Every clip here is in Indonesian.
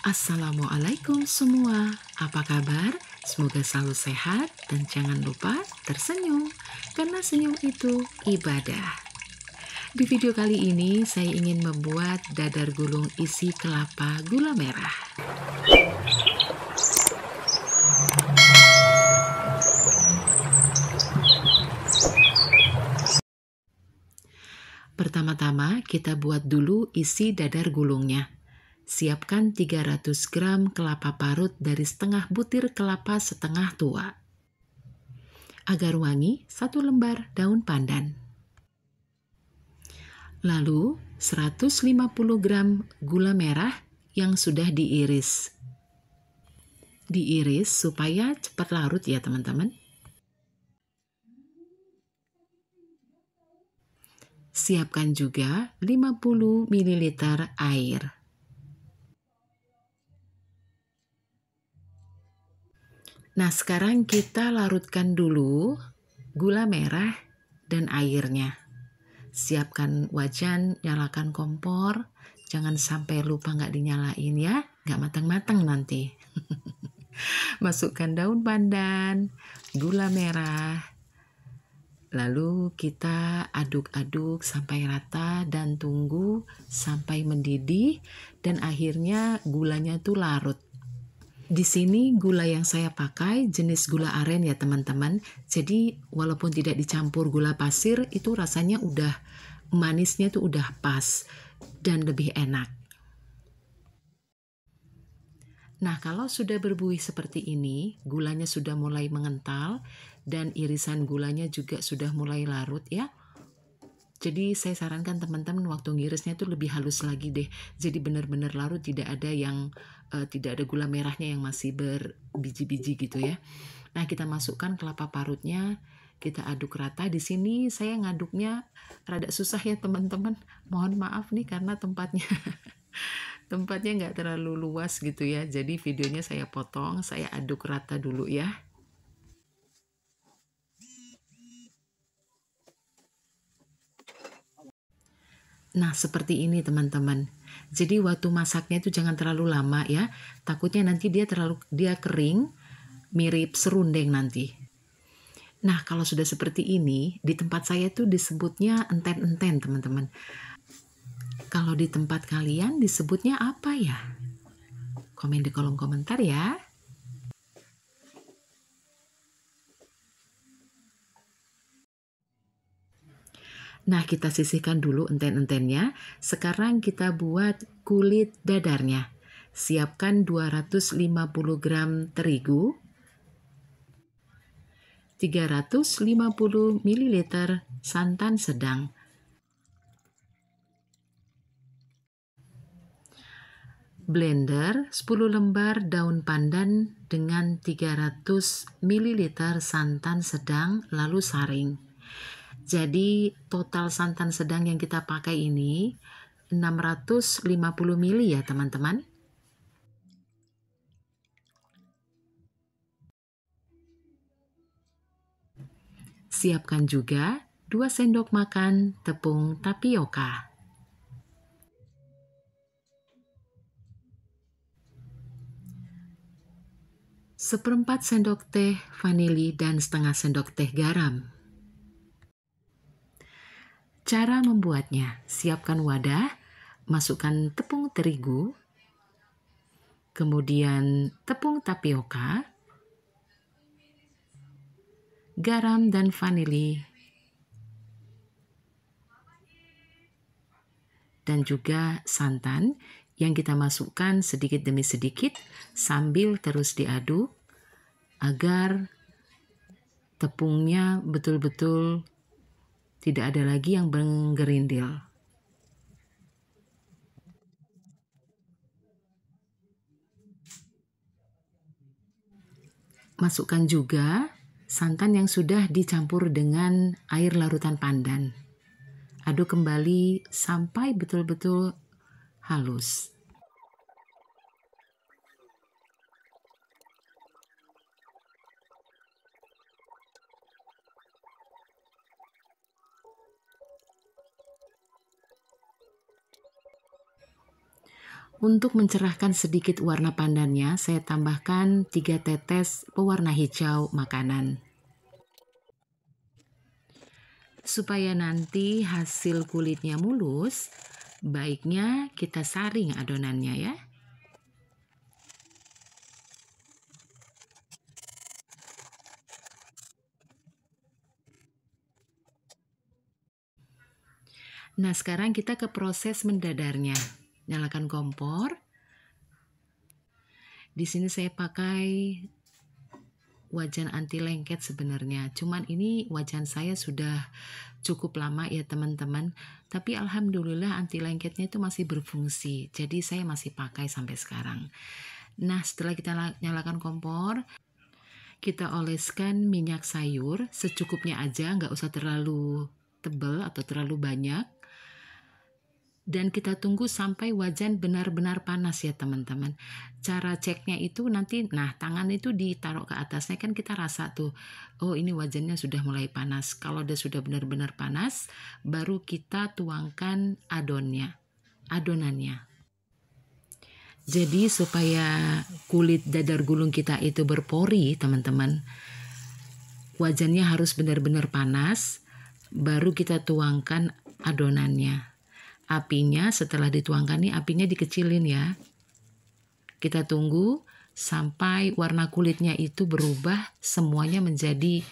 Assalamualaikum semua, apa kabar? Semoga selalu sehat dan jangan lupa tersenyum, karena senyum itu ibadah. Di video kali ini, saya ingin membuat dadar gulung isi kelapa gula merah. Pertama-tama, kita buat dulu isi dadar gulungnya. Siapkan 300 gram kelapa parut dari setengah butir kelapa setengah tua. Agar wangi, satu lembar daun pandan. Lalu, 150 gram gula merah yang sudah diiris. Diiris supaya cepat larut ya teman-teman. Siapkan juga 50 ml air. Nah, sekarang kita larutkan dulu gula merah dan airnya. Siapkan wajan, nyalakan kompor. Jangan sampai lupa nggak dinyalain ya, nggak matang-matang nanti. Masukkan daun pandan, gula merah, lalu kita aduk-aduk sampai rata dan tunggu sampai mendidih dan akhirnya gulanya tuh larut. Di sini gula yang saya pakai jenis gula aren ya teman-teman. Jadi walaupun tidak dicampur gula pasir itu rasanya udah manisnya tuh udah pas dan lebih enak. Nah, kalau sudah berbuih seperti ini, gulanya sudah mulai mengental dan irisan gulanya juga sudah mulai larut ya. Jadi saya sarankan teman-teman waktu ngirisnya itu lebih halus lagi deh. Jadi benar-benar larut tidak ada yang uh, tidak ada gula merahnya yang masih berbiji-biji gitu ya. Nah, kita masukkan kelapa parutnya, kita aduk rata. Di sini saya ngaduknya rada susah ya teman-teman. Mohon maaf nih karena tempatnya tempatnya nggak terlalu luas gitu ya. Jadi videonya saya potong, saya aduk rata dulu ya. Nah, seperti ini teman-teman. Jadi waktu masaknya itu jangan terlalu lama ya. Takutnya nanti dia terlalu dia kering, mirip serundeng nanti. Nah, kalau sudah seperti ini, di tempat saya itu disebutnya enten-enten, teman-teman. Kalau di tempat kalian disebutnya apa ya? Komen di kolom komentar ya. Nah, kita sisihkan dulu enten-entennya. Sekarang kita buat kulit dadarnya. Siapkan 250 gram terigu, 350 ml santan sedang, blender 10 lembar daun pandan dengan 300 ml santan sedang lalu saring. Jadi total santan sedang yang kita pakai ini 650 ml ya teman-teman. Siapkan juga 2 sendok makan tepung tapioka. seperempat sendok teh vanili dan setengah sendok teh garam. Cara membuatnya, siapkan wadah, masukkan tepung terigu, kemudian tepung tapioka, garam dan vanili, dan juga santan yang kita masukkan sedikit demi sedikit sambil terus diaduk agar tepungnya betul-betul tidak ada lagi yang menggerindil. Masukkan juga santan yang sudah dicampur dengan air larutan pandan. Aduk kembali sampai betul-betul halus. Untuk mencerahkan sedikit warna pandannya, saya tambahkan 3 tetes pewarna hijau makanan. Supaya nanti hasil kulitnya mulus, baiknya kita saring adonannya ya. Nah, sekarang kita ke proses mendadarnya nyalakan kompor. Di sini saya pakai wajan anti lengket sebenarnya. Cuman ini wajan saya sudah cukup lama ya teman-teman. Tapi alhamdulillah anti lengketnya itu masih berfungsi. Jadi saya masih pakai sampai sekarang. Nah setelah kita nyalakan kompor, kita oleskan minyak sayur secukupnya aja, nggak usah terlalu tebel atau terlalu banyak dan kita tunggu sampai wajan benar-benar panas ya teman-teman. Cara ceknya itu nanti, nah tangan itu ditaruh ke atasnya kan kita rasa tuh, oh ini wajannya sudah mulai panas. Kalau dia sudah benar-benar panas, baru kita tuangkan adonnya, adonannya. Jadi supaya kulit dadar gulung kita itu berpori teman-teman, wajannya harus benar-benar panas, baru kita tuangkan adonannya apinya setelah dituangkan nih apinya dikecilin ya. Kita tunggu sampai warna kulitnya itu berubah semuanya menjadi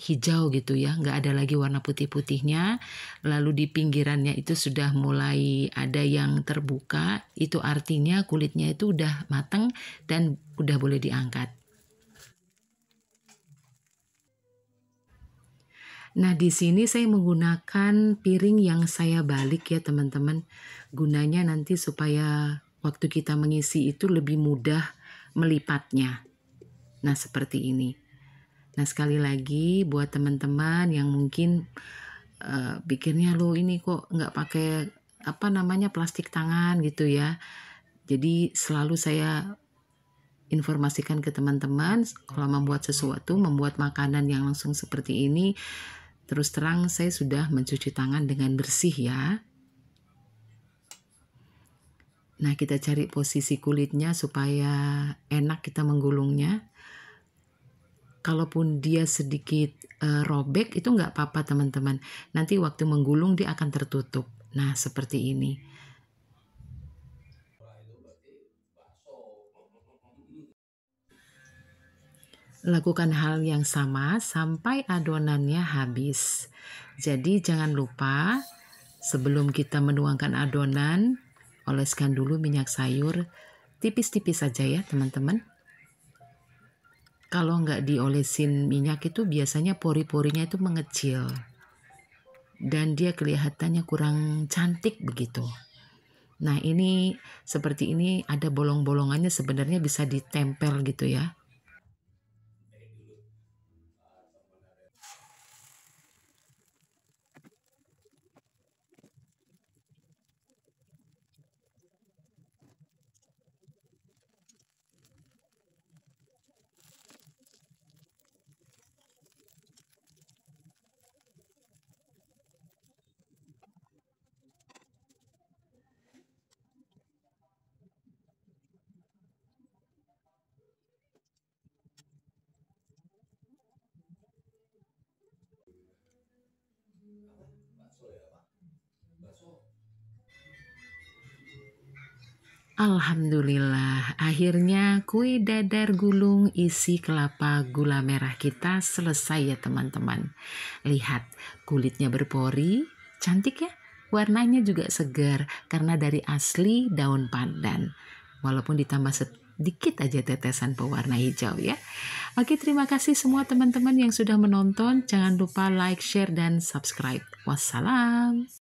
hijau gitu ya, nggak ada lagi warna putih-putihnya. Lalu di pinggirannya itu sudah mulai ada yang terbuka, itu artinya kulitnya itu udah mateng dan udah boleh diangkat. Nah, di sini saya menggunakan piring yang saya balik ya teman-teman. Gunanya nanti supaya waktu kita mengisi itu lebih mudah melipatnya. Nah, seperti ini. Nah, sekali lagi buat teman-teman yang mungkin uh, pikirnya lo ini kok nggak pakai apa namanya plastik tangan gitu ya. Jadi selalu saya informasikan ke teman-teman kalau membuat sesuatu, membuat makanan yang langsung seperti ini Terus terang saya sudah mencuci tangan dengan bersih ya. Nah, kita cari posisi kulitnya supaya enak kita menggulungnya. Kalaupun dia sedikit e, robek itu nggak apa-apa teman-teman. Nanti waktu menggulung dia akan tertutup. Nah, seperti ini. Lakukan hal yang sama sampai adonannya habis. Jadi jangan lupa sebelum kita menuangkan adonan, oleskan dulu minyak sayur tipis-tipis saja ya teman-teman. Kalau nggak diolesin minyak itu biasanya pori-porinya itu mengecil. Dan dia kelihatannya kurang cantik begitu. Nah ini seperti ini ada bolong-bolongannya sebenarnya bisa ditempel gitu ya. Alhamdulillah, akhirnya kue dadar gulung isi kelapa gula merah kita selesai ya teman-teman. Lihat, kulitnya berpori, cantik ya? Warnanya juga segar karena dari asli daun pandan. Walaupun ditambah dikit aja tetesan pewarna hijau ya. Oke, terima kasih semua teman-teman yang sudah menonton. Jangan lupa like, share, dan subscribe. Wassalam.